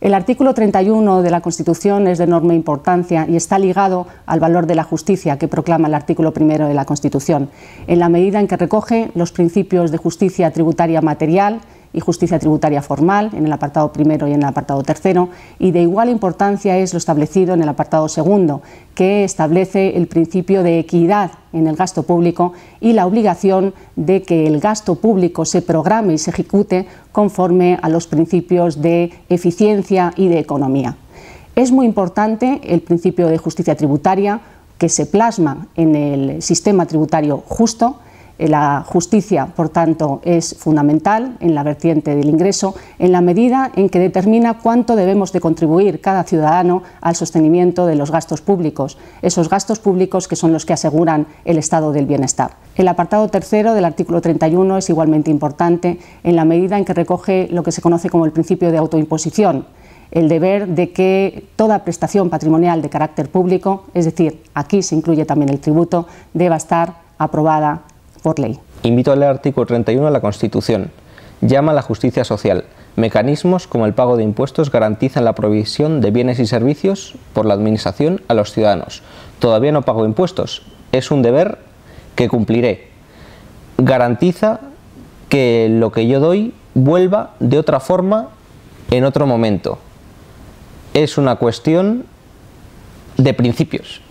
El artículo 31 de la Constitución es de enorme importancia y está ligado al valor de la justicia que proclama el artículo primero de la Constitución, en la medida en que recoge los principios de justicia tributaria material y justicia tributaria formal en el apartado primero y en el apartado tercero, y de igual importancia es lo establecido en el apartado segundo, que establece el principio de equidad en el gasto público y la obligación de que el gasto público se programe y se ejecute conforme a los principios de eficiencia y de economía. Es muy importante el principio de justicia tributaria que se plasma en el sistema tributario justo, eh, la justicia, por tanto, es fundamental en la vertiente del ingreso, en la medida en que determina cuánto debemos de contribuir cada ciudadano al sostenimiento de los gastos públicos, esos gastos públicos que son los que aseguran el estado del bienestar. El apartado tercero del artículo 31 es igualmente importante en la medida en que recoge lo que se conoce como el principio de autoimposición, el deber de que toda prestación patrimonial de carácter público, es decir, aquí se incluye también el tributo, deba estar aprobada Invito a leer artículo 31 de la Constitución. Llama a la justicia social. Mecanismos como el pago de impuestos garantizan la provisión de bienes y servicios por la Administración a los ciudadanos. Todavía no pago impuestos. Es un deber que cumpliré. Garantiza que lo que yo doy vuelva de otra forma en otro momento. Es una cuestión de principios.